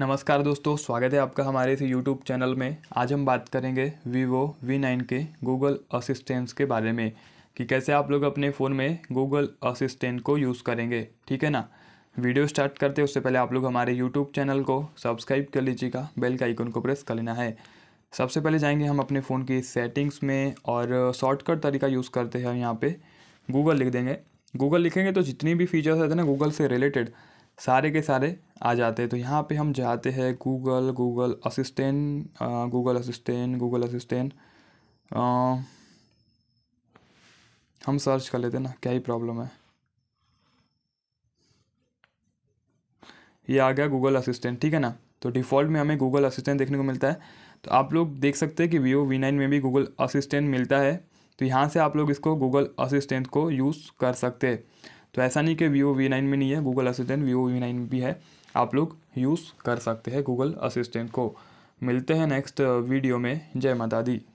नमस्कार दोस्तों स्वागत है आपका हमारे इस यूट्यूब चैनल में आज हम बात करेंगे वीवो वी नाइन के गूगल असिस्टेंट्स के बारे में कि कैसे आप लोग अपने फ़ोन में गूगल असिस्टेंट को यूज़ करेंगे ठीक है ना वीडियो स्टार्ट करते उससे पहले आप लोग हमारे यूट्यूब चैनल को सब्सक्राइब कर लीजिएगा बेल का आइकन को प्रेस कर लेना है सबसे पहले जाएंगे हम अपने फ़ोन की सेटिंग्स में और शॉर्टकट तरीका यूज़ करते हैं यहाँ पर गूगल लिख देंगे गूगल लिखेंगे तो जितनी भी फीचर्स रहते हैं ना गूगल से रिलेटेड सारे के सारे आ जाते हैं तो यहाँ पे हम जाते हैं Google Google assistant Google assistant Google assistant हम सर्च कर लेते हैं ना क्या ही प्रॉब्लम है ये आ गया गूगल असिस्टेंट ठीक है ना तो डिफ़ॉल्ट में हमें गूगल असिस्टेंट देखने को मिलता है तो आप लोग देख सकते हैं कि वीवो वी नाइन में भी गूगल असिस्टेंट मिलता है तो यहाँ से आप लोग इसको गूगल असिस्टेंट को यूज़ कर सकते हैं तो ऐसा नहीं कि वीवो वी नाइन में नहीं है Google assistant Vivo V nine भी है आप लोग यूज़ कर सकते हैं गूगल असिस्टेंट को मिलते हैं नेक्स्ट वीडियो uh, में जय माता दी